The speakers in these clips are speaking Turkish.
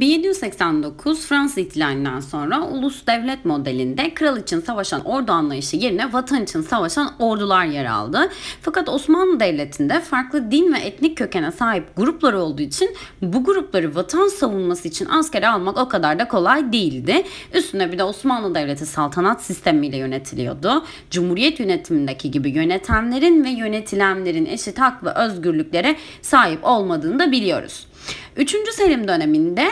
1789 Fransız ihtilalinden sonra ulus devlet modelinde kral için savaşan ordu anlayışı yerine vatan için savaşan ordular yer aldı. Fakat Osmanlı Devleti'nde farklı din ve etnik kökene sahip gruplar olduğu için bu grupları vatan savunması için askere almak o kadar da kolay değildi. Üstüne bir de Osmanlı Devleti saltanat sistemiyle yönetiliyordu. Cumhuriyet yönetimindeki gibi yönetenlerin ve yönetilenlerin eşit hak ve özgürlüklere sahip olmadığını da biliyoruz. 3. Selim döneminde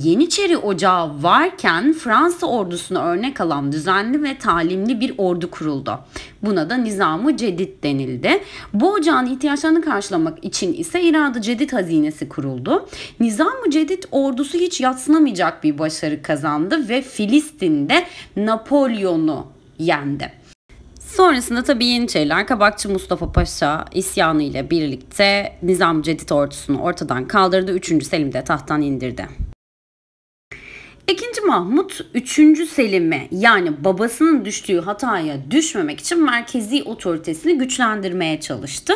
Yeniçeri Ocağı varken Fransa ordusuna örnek alan düzenli ve talimli bir ordu kuruldu. Buna da Nizam-ı Cedid denildi. Bu ocağın ihtiyaçlarını karşılamak için ise İrad-ı Cedid hazinesi kuruldu. Nizam-ı Cedid ordusu hiç yatsınamayacak bir başarı kazandı ve Filistin'de Napolyon'u yendi. Sonrasında tabii Yeniçeriler Kabakçı Mustafa Paşa isyanı ile birlikte Nizam Cedid ordusunu ortadan kaldırdı. 3. Selim de tahttan indirdi. İkinci Mahmut üçüncü Selim'e yani babasının düştüğü hataya düşmemek için merkezi otoritesini güçlendirmeye çalıştı.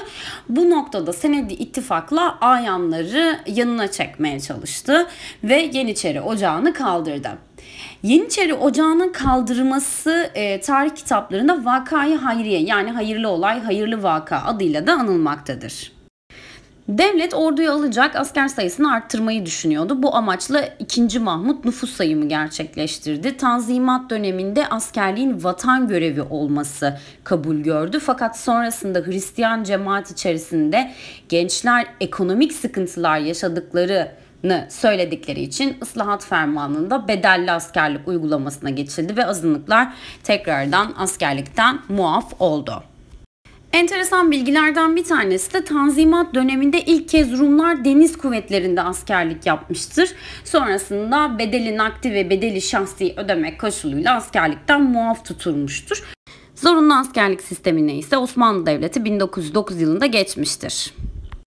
Bu noktada senedi ittifakla ayanları yanına çekmeye çalıştı ve Yeniçeri Ocağı'nı kaldırdı. Yeniçeri Ocağı'nın kaldırması e, tarih kitaplarında vakayı hayriye yani hayırlı olay hayırlı vaka adıyla da anılmaktadır. Devlet orduyu alacak asker sayısını arttırmayı düşünüyordu. Bu amaçla 2. Mahmut nüfus sayımı gerçekleştirdi. Tanzimat döneminde askerliğin vatan görevi olması kabul gördü. Fakat sonrasında Hristiyan cemaat içerisinde gençler ekonomik sıkıntılar yaşadıkları söyledikleri için ıslahat fermanında bedelli askerlik uygulamasına geçildi ve azınlıklar tekrardan askerlikten muaf oldu. Enteresan bilgilerden bir tanesi de Tanzimat döneminde ilk kez Rumlar deniz kuvvetlerinde askerlik yapmıştır. Sonrasında bedeli nakdi ve bedeli şahsi ödemek koşuluyla askerlikten muaf tutulmuştur. Zorunlu askerlik sistemine ise Osmanlı Devleti 1909 yılında geçmiştir.